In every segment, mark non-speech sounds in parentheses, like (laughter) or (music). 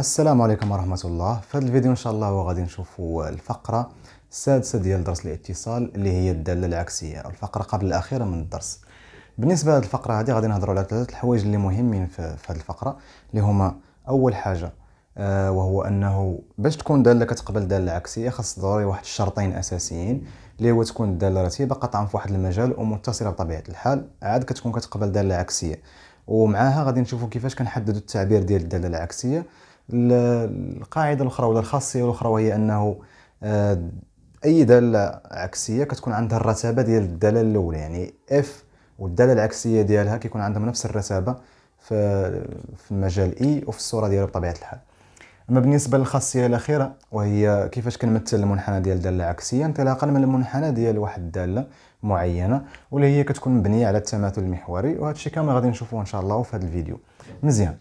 السلام عليكم ورحمة الله في هذا الفيديو إن شاء الله وغادي نشوفوا الفقرة السادسة ديال درس الاتصال اللي هي الدالة العكسية الفقرة قبل الأخيرة من الدرس بالنسبة لهذه الفقرة هذه غادي نهضروا على ثلاثة الحوايج اللي مهمين في هذه الفقرة اللي هما أول حاجة آه وهو أنه باش تكون دالة كتقبل دالة عكسية خاص ضروري واحد الشرطين أساسيين اللي هو تكون الدالة رتيبة قطعا في واحد المجال ومتصلة بطبيعة الحال عاد كتكون كتقبل دالة عكسية ومعاها غادي نشوفوا كيفاش كنحددوا التعبير ديال الدالة العكسية القاعده الاخرى ولا الخاصيه الاخرى وهي انه آه، اي داله عكسيه كتكون عندها الرتابه ديال الداله الاولى يعني اف والداله العكسيه ديالها كيكون عندهم نفس الرتابه في المجال اي e وفي الصوره ديالو بطبيعه الحال اما بالنسبه للخاصيه الاخيره وهي كيفاش كنمثل المنحنى ديال الداله العكسيه انطلاقا من المنحنى ديال واحد الداله معينه واللي هي كتكون مبنيه على التماثل المحوري وهذا الشيء كامل غادي نشوفوه ان شاء الله في هذا الفيديو مزيان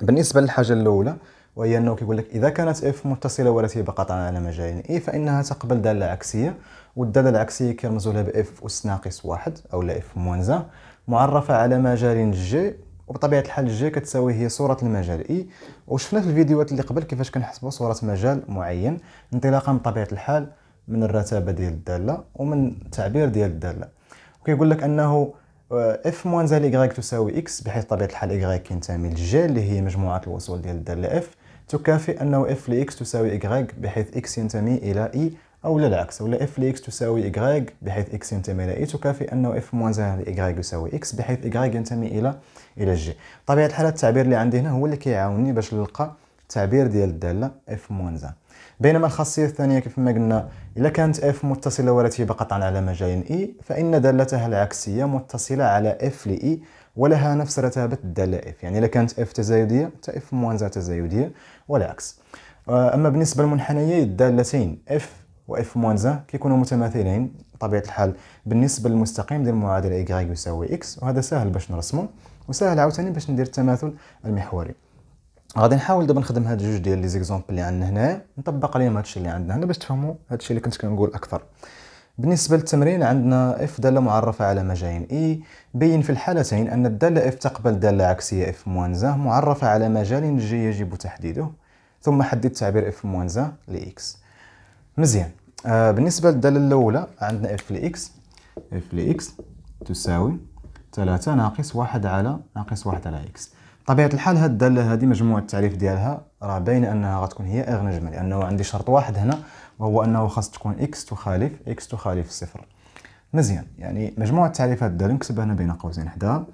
بالنسبه للحاجه الاولى وهي انه كيقول لك اذا كانت اف متصله ورتيبه قطعا على مجالين اي فانها تقبل داله عكسيه والداله العكسيه كيرمزوا لها باف اس ناقص واحد او لا اف موانزا معرفه على مجال جي وبطبيعه الحال جي كتساوي هي صوره المجال اي e. وشفنا في الفيديوهات اللي قبل كيفاش كنحسبوا صوره مجال معين انطلاقا من طبيعه الحال من الرتابه ديال الداله ومن التعبير ديال الداله وكيقول لك انه اف موان زال y تساوي اكس بحيث طبيعه الحال y ينتمي لجي اللي هي مجموعه الوصول ديال الداله اف تكافئ انه اف لاكس تساوي y بحيث x ينتمي الى اي e او للعكس العكس ولا اف لاكس تساوي y بحيث x ينتمي الى اي e، تكافئ انه اف موان زال y يساوي x بحيث y ينتمي الى الى جي طبيعه الحال التعبير اللي عندي هنا هو اللي كيعاوني باش نلقى التعبير ديال الداله اف موان زال بينما الخاصيه الثانيه كيف ما قلنا اذا كانت اف متصله والتي قطعا على مجال اي e، فان دالتها العكسيه متصله على اف لاي e ولها نفس رتابه الداله اف يعني اذا كانت اف تزايديه فاف موانزه تزايديه والعكس آه، اما بالنسبه للمنحنيين الدالتين اف واف موانزه كيكونوا متماثلين بطبيعه الحال بالنسبه للمستقيم ديال المعادله y يساوي x وهذا سهل باش نرسمه وسهل عاوتاني باش ندير التماثل المحوري غادي نحاول دابا نخدم هاد جوج ديال لي زيكزامبل اللي عندنا هنا نطبق عليهم هادشي اللي عندنا هنا باش تفهموا هادشي اللي كنت كنقول اكثر بالنسبه للتمرين عندنا اف داله معرفه على مجاين اي e، بين في الحالتين ان الداله اف تقبل داله عكسيه اف موانزا معرفه على مجال جي يجب تحديده ثم حدد تعبير اف موانزا لاكس مزيان آه بالنسبه للداله الاولى عندنا اف لاكس اف لاكس تساوي 3 ناقص 1 على ناقص 1 على اكس طبيعه الحال هاد الداله هذه مجموعه التعريف ديالها راه باين انها غتكون هي اغنى جمع لانه عندي شرط واحد هنا وهو انه خاص تكون اكس تخالف اكس تخالف صفر مزيان يعني مجموعه التعريفات الداله نكتبها هنا بين قوسين حداها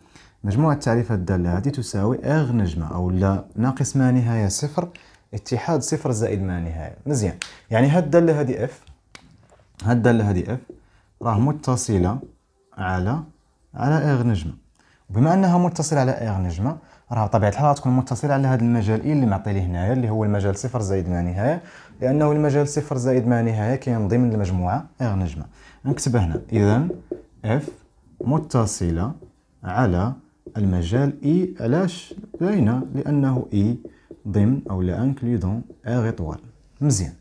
مجموعه التعريفات الداله هذه تساوي اغنى جمع او لا ناقص ما نهايه صفر اتحاد صفر زائد ما نهايه مزيان يعني هاد الداله هذه اف هاد الداله هذه اف راه متصله على على اغ نجمه بما انها متصله على اغ نجمه راه بطبيعه الحال تكون متصله على هذا المجال إيه اللي معطي لي هنايا اللي هو المجال صفر زائد ما نهايه لانه المجال صفر زائد ما نهايه كاين ضمن المجموعه اغ نجمه نكتب هنا اذا اف متصله على المجال اي e علاش باينه لانه اي e ضمن او لا اغ اغيطوال مزيان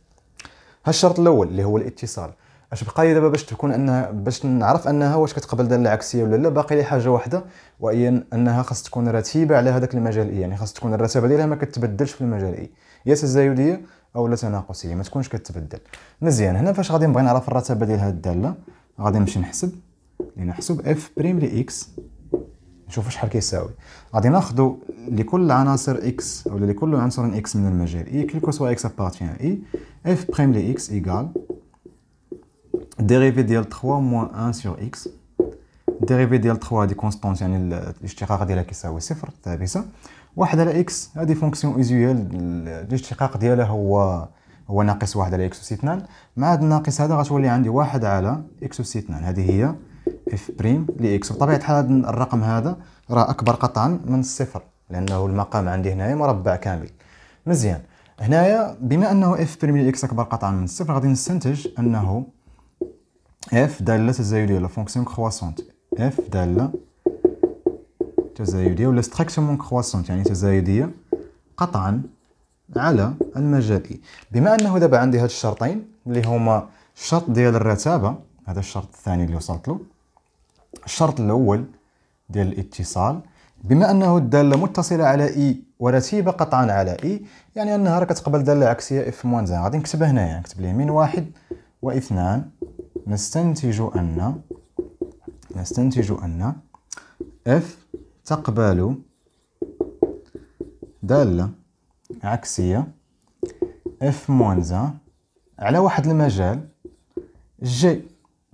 هالشرط الاول اللي هو الاتصال اش بقى لي دابا باش تكون انها باش نعرف انها واش كتقبل داله العكسيه ولا لا باقي لي حاجه واحده وهي انها خاص تكون رتيبه على هذاك المجال اي يعني خاص تكون الرتابه ديالها ما كتبدلش في المجال اي يا تزايديه او لا تناقصيه ما تكونش كتبدل مزيان هنا فاش غادي نبغي نعرف الرتابه ديال هاد الداله غادي نمشي نحسب لنحسب اف بريم لي اكس نشوف شحال كيساوي غادي ناخذ لكل عناصر اكس ولا لكل عنصر اكس من المجال اي e، كو سوا اكس ابارتيان اي اف بريم لي اكس ايكال ديريفي ديال 3 موان 1 سور اكس ديريفي ديال 3 هادي كونستونت يعني الاشتقاق ديالها كيساوي صفر ثابته واحد على اكس هادي فونكسيون ايزويال الاشتقاق ديالها هو هو ناقص واحد على اكس اس 2 مع هاد الناقص هذا غتولي عندي واحد على اكس اس 2 هذه هي اف بريم لاكس بطبيعه الحال هذا الرقم هذا راه اكبر قطعا من الصفر لانه المقام عندي هنايا مربع كامل مزيان هنايا بما انه اف بريم لاكس اكبر قطعا من الصفر غادي نستنتج انه اف داله تزايديه ولا فونكسيون كخواسونت اف داله تزايديه ولا ستراكشومون كخواسونت يعني تزايديه قطعا على المجال اي بما انه دابا عندي هاد الشرطين اللي هما الشرط ديال الرتابه هذا الشرط الثاني اللي وصلت له الشرط الاول ديال الاتصال بما انه الداله متصله على اي e ورتيبه قطعا على اي e، يعني انها راه كتقبل داله عكسيه اف موان زان غادي نكتبها هنايا يعني نكتب ليه من واحد واثنان نستنتج أن نستنتج أن F تقبل دالة عكسية F موانزا على واحد المجال جي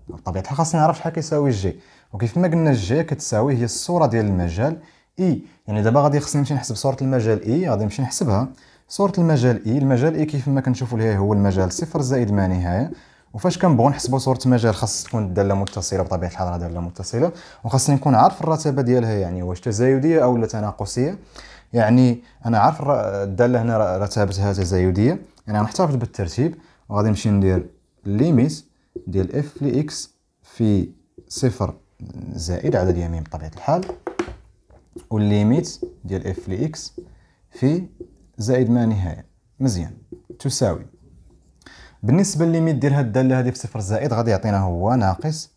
بطبيعة الحال خاصني نعرف شحال كيساوي جي وكيف ما قلنا جي كتساوي هي الصورة ديال المجال اي e. يعني دابا غادي خصني نمشي نحسب صورة المجال اي e، غادي نمشي نحسبها صورة المجال اي e، المجال اي كيف ما كنشوفوا ليه هو المجال صفر زائد ما نهاية وفاش كنبغيو نحسبوا صوره مجال خاص تكون الداله متصله بطبيعه الحال راه داله متصله وخاصني نكون عارف الرتبه ديالها يعني واش تزايديه او تناقصيه يعني انا عارف الداله هنا رتبتها تزايديه يعني غنحتفظ بالترتيب وغادي نمشي ندير ليميت ديال اف لي اكس في صفر زائد عدد يمين بطبيعه الحال والليميت ديال اف لي اكس في زائد ما نهايه مزيان تساوي بالنسبه لليميت ديال هاد الداله هادي في صفر زائد غادي يعطينا هو ناقص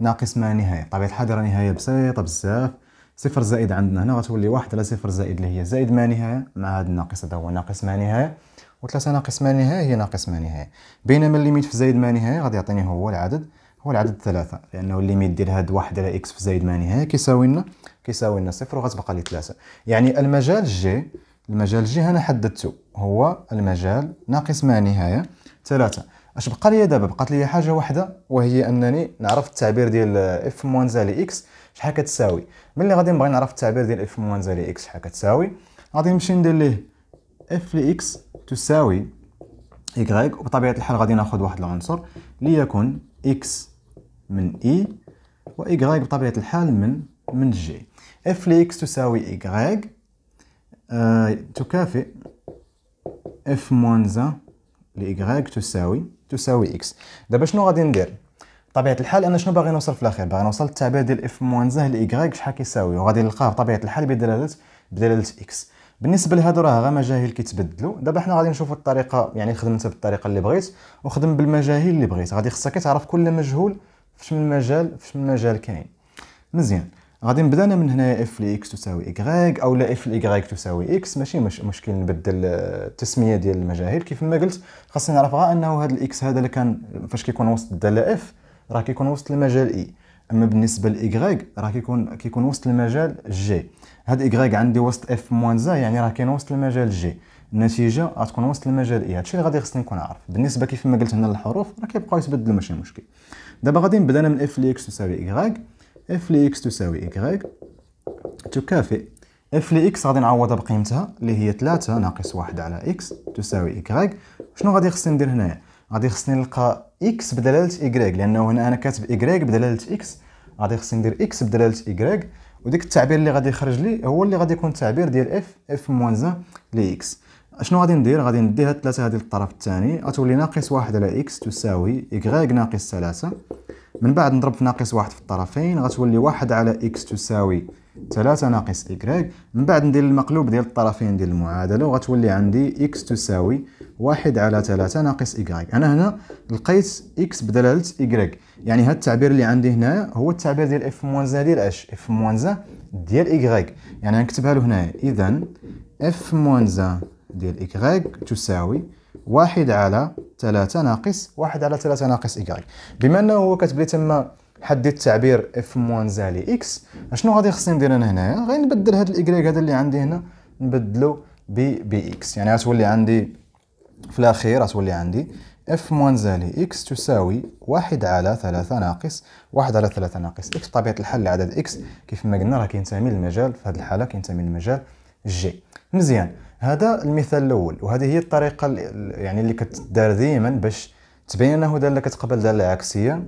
ناقص ما نهايه طيب، بطبيعه الحال راه نهايه بسيطه بزاف صفر زائد عندنا هنا غتولي واحد على صفر زائد اللي هي زائد ما نهايه مع هاد الناقص هذا هو ناقص ما نهايه وثلاثة ناقص ما نهاية هي ناقص ما نهاية بينما الليميت في زائد ما نهاية غادي يعطيني هو العدد هو العدد ثلاثة لأنه الليميت ديال هاد واحد على إكس في زائد ما نهاية كيساوي لنا كيساوي لنا صفر وغتبقى لي ثلاثة يعني المجال جي المجال جي أنا حددته هو المجال ناقص ما نهاية ثلاثة اش بقى لي دابا بقات لي حاجه واحده وهي انني نعرف التعبير ديال اف موان لي اكس شحال كتساوي ملي غادي نبغي نعرف التعبير ديال اف موان لي اكس شحال كتساوي غادي نمشي ندير ليه اف لي اكس تساوي y وبطبيعه الحال غادي ناخذ واحد العنصر ليكن اكس من اي e، و بطبيعه الحال من من جي اف لي اكس تساوي y آه تكافئ اف موان موانزا لإيكغيك تساوي تساوي إكس دابا شنو غادي ندير بطبيعه الحال انا شنو باغي نوصل في الاخير باغي نوصل التعبير ديال اف موان زه لايكغيك شحال كيساوي وغادي نلقاه بطبيعه الحال بدلاله بدلاله اكس بالنسبه لهادو راه غير مجاهيل كيتبدلوا دابا حنا غادي نشوفوا الطريقه يعني خدمتها بالطريقه اللي بغيت وخدم بالمجاهيل اللي بغيت غادي خصك تعرف كل مجهول فاش من مجال فاش من مجال كاين مزيان غادي نبدا انا من هنايا اف لاكس تساوي اكغيك او لا اف لاكغيك تساوي اكس ماشي مش مشكل نبدل التسميه ديال المجاهيل كيف ما قلت خاصني نعرف غير انه هذا الاكس هذا اللي كان فاش كيكون وسط الداله اف راه كيكون وسط المجال اي e. اما بالنسبه لايغريك راه كيكون كيكون وسط المجال جي هاد ايغريك عندي وسط اف موان زا يعني راه كاين وسط المجال جي النتيجه غتكون وسط المجال اي e. هادشي اللي غادي خصني نكون عارف بالنسبه كيف ما قلت هنا للحروف راه كيبقاو يتبدلوا ماشي مشكل دابا غادي نبدا انا من اف لي اكس تساوي ايغريك اف لي اكس تساوي y تكافئ اف لي اكس غادي نعوضها بقيمتها اللي هي 3 ناقص 1 على اكس تساوي y شنو غادي خصني ندير هنايا غادي خصني نلقى اكس بدلالة y لانه هنا انا كاتب y بدلالة اكس غادي خصني ندير اكس بدلالة y وديك التعبير اللي غادي يخرج لي هو اللي غادي يكون التعبير ديال اف اف موان 1 لي اكس شنو غادي ندير غادي ندي هاد 3 هادي للطرف الثاني غتولي ناقص 1 على اكس تساوي y ناقص 3 من بعد نضرب في ناقص واحد في الطرفين غتولي واحد على إكس تساوي ثلاثة ناقص إكراك من بعد ندير المقلوب ديال الطرفين ديال المعادلة وغتولي عندي إكس تساوي واحد على ثلاثة ناقص إكراك أنا هنا لقيت إكس بدلالة إكراك يعني هاد التعبير اللي عندي هنا هو التعبير ديال إف موانزا ديال أش إف موانزا ديال إكراك يعني نكتبها له هنايا إذا إف موانزا ديال إكراك تساوي واحد على ثلاثة ناقص واحد على ثلاثة ناقص إيكغيك بما أنه هو كتبلي تما حد التعبير اف موان زالي اكس أشنو غادي خصني ندير انا هنايا غادي نبدل هاد الايكغيك هذا اللي عندي هنا نبدلو بي بي اكس يعني غتولي عندي في الاخير غتولي عندي اف موان زالي اكس تساوي واحد على ثلاثة ناقص واحد على ثلاثة ناقص اكس بطبيعة الحال العدد اكس كيفما قلنا راه كينتمي للمجال في هاد الحالة كينتمي للمجال جي مزيان هذا المثال الاول وهذه هي الطريقه يعني اللي كتدار ديما باش تبين انه داله كتقبل داله عكسيه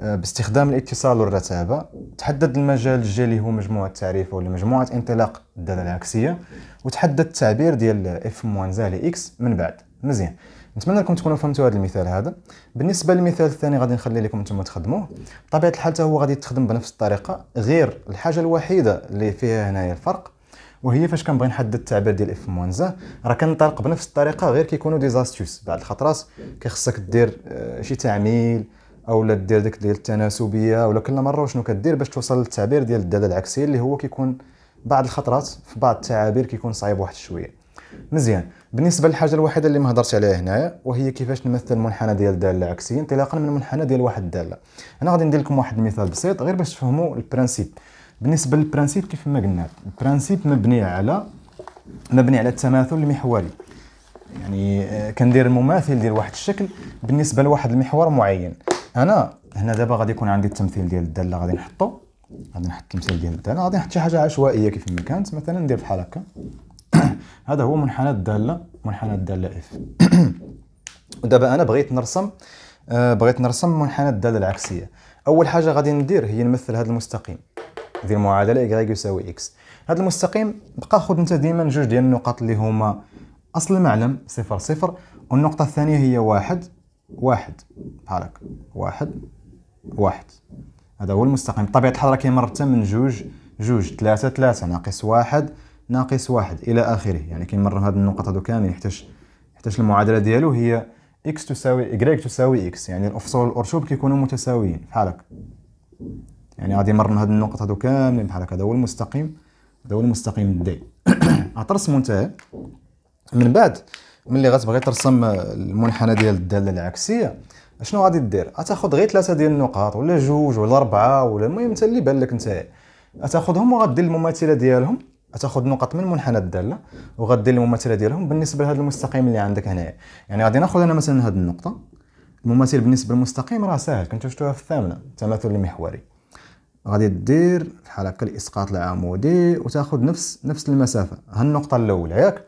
آه، باستخدام الاتصال والرتابه تحدد المجال الجي اللي هو مجموعه تعريف ولا مجموعه انطلاق الداله العكسيه وتحدد التعبير ديال اف موان زالي اكس من بعد مزيان نتمنى لكم تكونوا فهمتوا هذا المثال هذا بالنسبه للمثال الثاني غادي نخلي لكم نتوما تخدموه بطبيعه الحال هو غادي تخدم بنفس الطريقه غير الحاجه الوحيده اللي فيها هنايا الفرق وهي فاش كنبغي نحدد التعبير ديال اف موانزا راه كنطلق بنفس الطريقه غير كيكونوا ديزاستيوس بعض الخطرات كيخصك دير آه، شي تعميل او لا دير داك ديال التناسبيه ولا كل مره وشنو كدير باش توصل للتعبير ديال الداله العكسيه اللي هو كيكون بعض الخطرات في بعض التعابير كيكون صعيب واحد شويه مزيان بالنسبه للحاجه الوحيده اللي ما هضرت عليها هنايا وهي كيفاش نمثل المنحنى ديال الداله العكسيه انطلاقا من المنحنى ديال واحد الداله انا غادي ندير لكم واحد المثال بسيط غير باش تفهموا البرانسيب بالنسبه للبرانسيب كيف ما قلنا البرانسيب مبني على مبني على التماثل المحوري يعني آه، كندير المماثل ديال واحد الشكل بالنسبه لواحد المحور معين انا هنا دابا غادي يكون عندي التمثيل ديال الداله غادي نحطو غادي نحط التمثيل ديال الداله غادي نحط شي حاجه عشوائيه كيف ما كانت مثلا ندير بحال هكا (coughs) هذا هو منحنى الداله منحنى الداله اف (coughs) ودابا انا بغيت نرسم آه، بغيت نرسم منحنى الداله العكسيه اول حاجه غادي ندير هي نمثل هذا المستقيم ديال المعادله y يساوي x هذا المستقيم بقى خذ انت ديما جوج ديال النقط اللي هما اصل المعلم صفر صفر والنقطه الثانيه هي واحد واحد بحال هكا واحد واحد هذا هو المستقيم بطبيعه الحال راه كيمر من جوج جوج ثلاثة ثلاثة ناقص واحد ناقص واحد إلى آخره يعني كيمر هاد النقط هادو كاملين يحتاج يحتاج المعادلة ديالو هي إكس تساوي إكرايك تساوي إكس يعني الأفصول الارشوب كيكونوا متساويين بحال هكا يعني غادي مرن هاد النقط هادو كاملين بحال هكا هذا هو المستقيم هذا هو المستقيم دي غترسمو (clears throat) انت من بعد ملي غتبغي ترسم المنحنى ديال الداله العكسيه شنو غادي دير غتاخذ غير ثلاثه ديال النقاط ولا جوج ولا اربعه ولا المهم انت اللي بان لك انت غتاخذهم وغدير المماثله ديالهم غتاخذ نقط من منحنى الداله وغدير المماثله ديالهم بالنسبه لهذا المستقيم اللي عندك هنايا يعني غادي ناخذ انا مثلا هذه النقطه المماثل بالنسبه للمستقيم راه ساهل كنتو شفتوها في الثامنه التماثل المحوري غادي دير بحال هكا الاسقاط العمودي وتاخذ نفس نفس المسافه ها النقطه الاولى ياك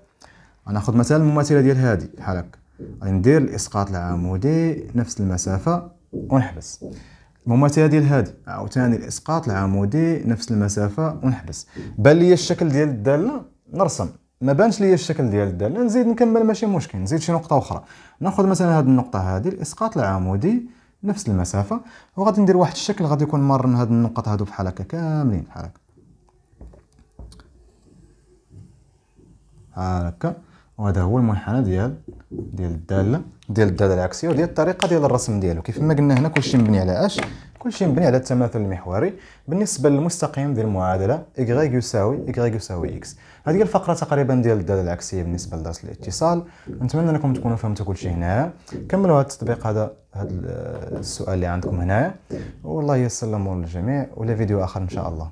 ناخذ مثلا المماثله ديال هذه بحال هكا غادي ندير الاسقاط العمودي نفس المسافه ونحبس المماثله ديال هذه عاوتاني الاسقاط العمودي نفس المسافه ونحبس بان لي الشكل ديال الداله نرسم ما بانش ليا الشكل ديال الداله نزيد نكمل ماشي مشكل نزيد شي نقطه اخرى ناخذ مثلا هذه النقطه هذه الاسقاط العمودي نفس المسافه وغادي ندير واحد الشكل غادي يكون مر من هاد النقط هادو بحال هكا كاملين بحال هكا بحال هكا وهذا هو المنحنى ديال ديال الداله ديال الداله العكسيه وديال الطريقه ديال الرسم ديالو كيف ما قلنا هنا كلشي مبني على اش كلشي مبني على التماثل المحوري بالنسبه للمستقيم ديال المعادله y يساوي y يساوي اكس هذه هي الفقره تقريبا ديال الداله العكسيه بالنسبه لدرس الاتصال نتمنى انكم تكونوا فهمتوا كلشي هنا كملوا هذا التطبيق هذا هذا السؤال اللي عندكم هنا والله يسلم للجميع ولا فيديو اخر ان شاء الله